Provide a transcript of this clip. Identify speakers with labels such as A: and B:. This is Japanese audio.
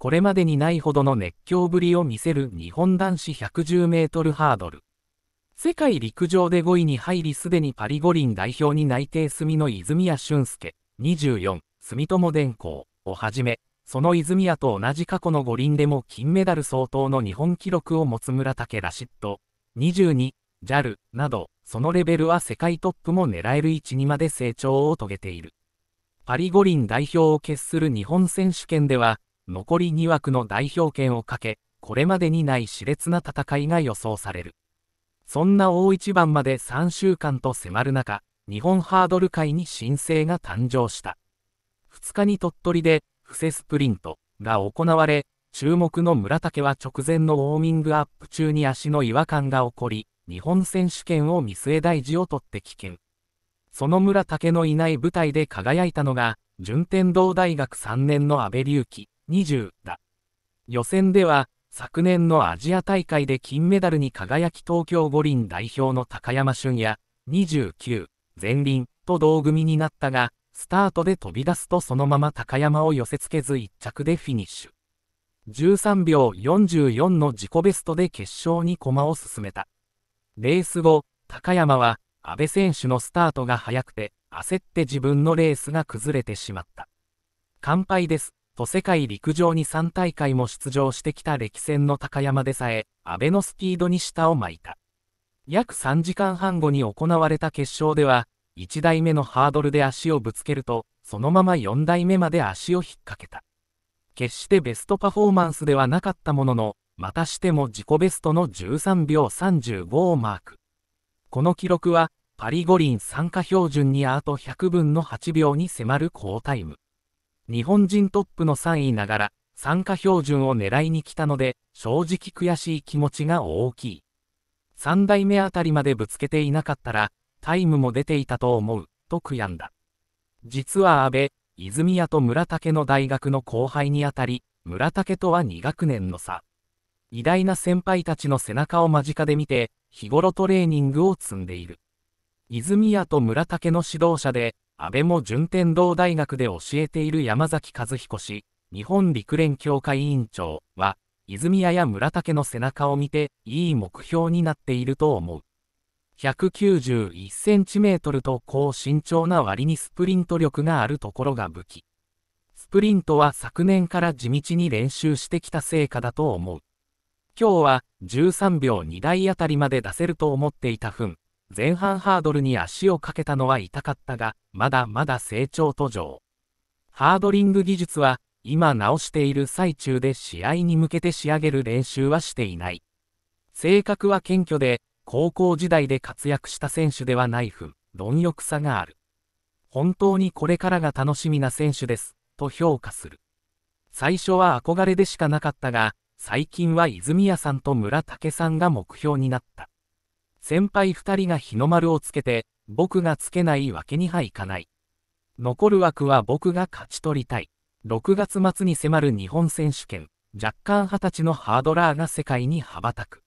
A: これまでにないほどの熱狂ぶりを見せる日本男子110メートルハードル。世界陸上で5位に入りすでにパリ五輪代表に内定住の泉谷俊介、24、住友電工をはじめ、その泉谷と同じ過去の五輪でも金メダル相当の日本記録を持つ村竹ラシッド、22、JAL など、そのレベルは世界トップも狙える位置にまで成長を遂げている。パリ五輪代表を決する日本選手権では、残り2枠の代表権をかけ、これまでにない熾烈な戦いが予想される。そんな大一番まで3週間と迫る中、日本ハードル界に新星が誕生した。2日に鳥取で、布施スプリントが行われ、注目の村竹は直前のウォーミングアップ中に足の違和感が起こり、日本選手権を見据え大事を取って危険。その村竹のいない舞台で輝いたのが、順天堂大学3年の阿部隆起。20だ。予選では、昨年のアジア大会で金メダルに輝き東京五輪代表の高山俊也、29、前輪と同組になったが、スタートで飛び出すとそのまま高山を寄せつけず1着でフィニッシュ。13秒44の自己ベストで決勝に駒を進めた。レース後、高山は、安倍選手のスタートが速くて、焦って自分のレースが崩れてしまった。乾杯です。と世界陸上に3大会も出場してきた歴戦の高山でさえ、安倍のスピードに舌を巻いた。約3時間半後に行われた決勝では、1台目のハードルで足をぶつけると、そのまま4台目まで足を引っ掛けた。決してベストパフォーマンスではなかったものの、またしても自己ベストの13秒35をマーク。この記録は、パリ五輪参加標準にあと100分の8秒に迫る好タイム。日本人トップの3位ながら、参加標準を狙いに来たので、正直悔しい気持ちが大きい。3代目あたりまでぶつけていなかったら、タイムも出ていたと思う、と悔やんだ。実は安倍、泉谷と村竹の大学の後輩にあたり、村竹とは2学年の差。偉大な先輩たちの背中を間近で見て、日頃トレーニングを積んでいる。泉谷と村竹の指導者で、安倍も順天堂大学で教えている山崎和彦氏、日本陸連協会委員長は、泉谷や村竹の背中を見て、いい目標になっていると思う。191センチメートルと高身長な割にスプリント力があるところが武器。スプリントは昨年から地道に練習してきた成果だと思う。今日は13秒2台あたりまで出せると思っていた分、前半ハードルに足をかけたのは痛かったが、まだまだ成長途上。ハードリング技術は、今直している最中で試合に向けて仕上げる練習はしていない。性格は謙虚で、高校時代で活躍した選手ではない分、貪欲さがある。本当にこれからが楽しみな選手です、と評価する。最初は憧れでしかなかったが、最近は泉谷さんと村武さんが目標になった。先輩2人が日の丸をつけて、僕がつけないわけにはいかない。残る枠は僕が勝ち取りたい。6月末に迫る日本選手権、若干20歳のハードラーが世界に羽ばたく。